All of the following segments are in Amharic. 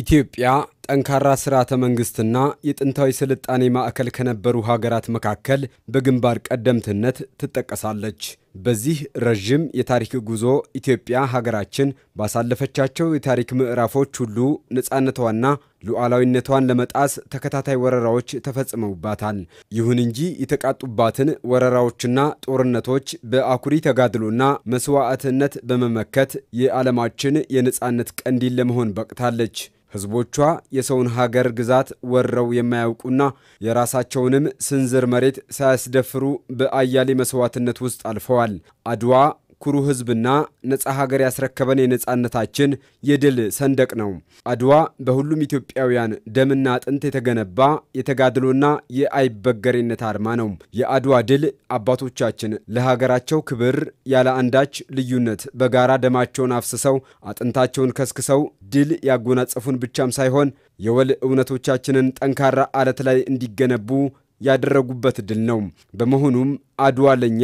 ኢትዮጵያ ጠንካራ ስርዓተ መንግስትና የጥንታዊ ስልጣኔ ማዕከል ከነበሩ ሀገራት መካከል በግንባር ቀደምትነት ትጠቀሳለች። በዚህ ረዥም የታሪክ ጉዞ ኢትዮጵያ ሀገራችን ባሳለፈቻቸው የታሪክ ምዕራፎች ሁሉ ነፃነቷና ሉዓላዊነቷን ለመጣስ ተከታታይ ወረራዎች ተፈጽመውባታል። ይሁን እንጂ የተቃጡባትን ወረራዎችና ጦርነቶች በአኩሪ ተጋድሎና መስዋዕትነት በመመከት የዓለማችን የነፃነት ቀንዲል ለመሆን በቅታለች። ህዝቦቿ የሰውን ሀገር ግዛት ወረው የማያውቁና የራሳቸውንም ስንዝር መሬት ሳያስደፍሩ በአያሌ መስዋዕትነት ውስጥ አልፈዋል። አድዋ ኩሩ ህዝብና ነጻ ሀገር ያስረከበን የነጻነታችን የድል ሰንደቅ ነው። አድዋ በሁሉም ኢትዮጵያውያን ደምና አጥንት የተገነባ የተጋድሎና የአይበገሬነት አርማ ነው። የአድዋ ድል አባቶቻችን ለሀገራቸው ክብር ያለ አንዳች ልዩነት በጋራ ደማቸውን አፍስሰው አጥንታቸውን ከስክሰው ድል ያጎናጸፉን ብቻም ሳይሆን የወል እውነቶቻችንን ጠንካራ አለት ላይ እንዲገነቡ ያደረጉበት ድል ነው። በመሆኑም አድዋ ለእኛ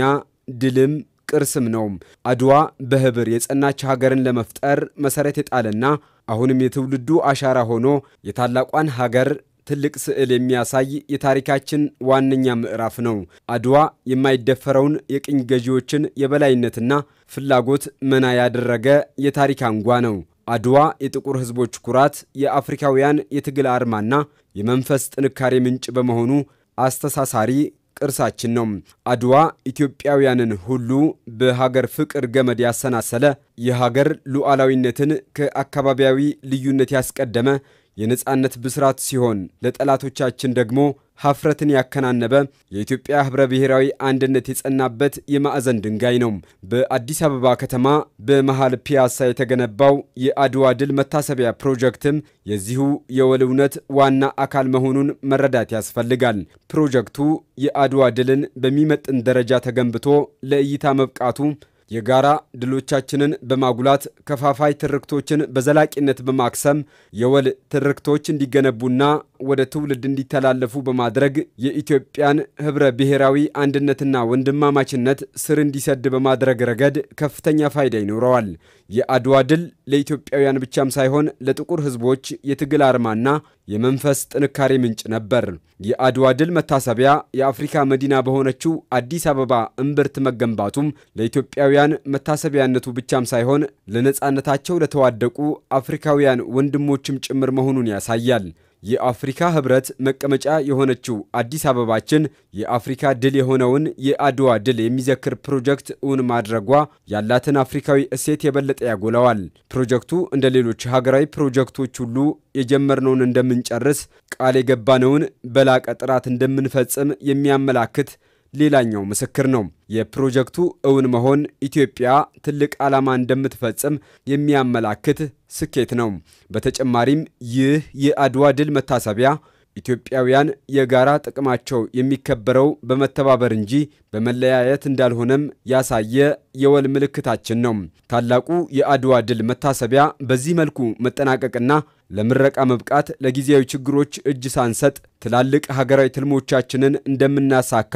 ድልም ቅርስም ነው። አድዋ በህብር የጸናች ሀገርን ለመፍጠር መሠረት የጣለና አሁንም የትውልዱ አሻራ ሆኖ የታላቋን ሀገር ትልቅ ስዕል የሚያሳይ የታሪካችን ዋነኛ ምዕራፍ ነው። አድዋ የማይደፈረውን የቅኝ ገዢዎችን የበላይነትና ፍላጎት መና ያደረገ የታሪክ አንጓ ነው። አድዋ የጥቁር ህዝቦች ኩራት፣ የአፍሪካውያን የትግል አርማና የመንፈስ ጥንካሬ ምንጭ በመሆኑ አስተሳሳሪ ቅርሳችን ነው። አድዋ ኢትዮጵያውያንን ሁሉ በሀገር ፍቅር ገመድ ያሰናሰለ የሀገር ሉዓላዊነትን ከአካባቢያዊ ልዩነት ያስቀደመ የነፃነት ብስራት ሲሆን ለጠላቶቻችን ደግሞ ሀፍረትን ያከናነበ የኢትዮጵያ ህብረ ብሔራዊ አንድነት የጸናበት የማዕዘን ድንጋይ ነው። በአዲስ አበባ ከተማ በመሃል ፒያሳ የተገነባው የአድዋ ድል መታሰቢያ ፕሮጀክትም የዚሁ የወል እውነት ዋና አካል መሆኑን መረዳት ያስፈልጋል። ፕሮጀክቱ የአድዋ ድልን በሚመጥን ደረጃ ተገንብቶ ለእይታ መብቃቱ የጋራ ድሎቻችንን በማጉላት ከፋፋይ ትርክቶችን በዘላቂነት በማክሰም የወል ትርክቶች እንዲገነቡና ወደ ትውልድ እንዲተላለፉ በማድረግ የኢትዮጵያን ህብረ ብሔራዊ አንድነትና ወንድማማችነት ስር እንዲሰድ በማድረግ ረገድ ከፍተኛ ፋይዳ ይኖረዋል። የአድዋ ድል ለኢትዮጵያውያን ብቻም ሳይሆን ለጥቁር ህዝቦች የትግል አርማና የመንፈስ ጥንካሬ ምንጭ ነበር። የአድዋ ድል መታሰቢያ የአፍሪካ መዲና በሆነችው አዲስ አበባ እምብርት መገንባቱም ለኢትዮጵያውያን መታሰቢያነቱ ብቻም ሳይሆን ለነፃነታቸው ለተዋደቁ አፍሪካውያን ወንድሞችም ጭምር መሆኑን ያሳያል። የአፍሪካ ህብረት መቀመጫ የሆነችው አዲስ አበባችን የአፍሪካ ድል የሆነውን የአድዋ ድል የሚዘክር ፕሮጀክት እውን ማድረጓ ያላትን አፍሪካዊ እሴት የበለጠ ያጎላዋል። ፕሮጀክቱ እንደ ሌሎች ሀገራዊ ፕሮጀክቶች ሁሉ የጀመርነውን እንደምንጨርስ፣ ቃል የገባነውን በላቀ ጥራት እንደምንፈጽም የሚያመላክት ሌላኛው ምስክር ነው። የፕሮጀክቱ እውን መሆን ኢትዮጵያ ትልቅ ዓላማ እንደምትፈጽም የሚያመላክት ስኬት ነው። በተጨማሪም ይህ የአድዋ ድል መታሰቢያ ኢትዮጵያውያን የጋራ ጥቅማቸው የሚከበረው በመተባበር እንጂ በመለያየት እንዳልሆነም ያሳየ የወል ምልክታችን ነው። ታላቁ የአድዋ ድል መታሰቢያ በዚህ መልኩ መጠናቀቅና ለምረቃ መብቃት ለጊዜያዊ ችግሮች እጅ ሳንሰጥ ትላልቅ ሀገራዊ ትልሞቻችንን እንደምናሳካ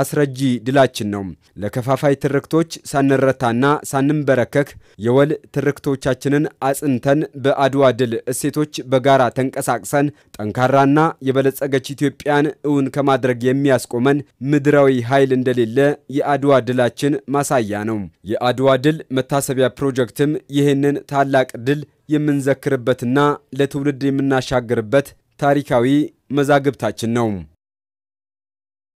አስረጂ ድላችን ነው። ለከፋፋይ ትርክቶች ሳንረታና ሳንንበረከክ የወል ትርክቶቻችንን አጽንተን በአድዋ ድል እሴቶች በጋራ ተንቀሳቅሰን ጠንካራና የበለጸገች ኢትዮጵያን እውን ከማድረግ የሚያስቆመን ምድራዊ ኃይል እንደሌለ የአድዋ ድላችን ማሳያ ነው። የአድዋ ድል መታሰቢያ ፕሮጀክትም ይህንን ታላቅ ድል የምንዘክርበትና ለትውልድ የምናሻግርበት ታሪካዊ መዛግብታችን ነው።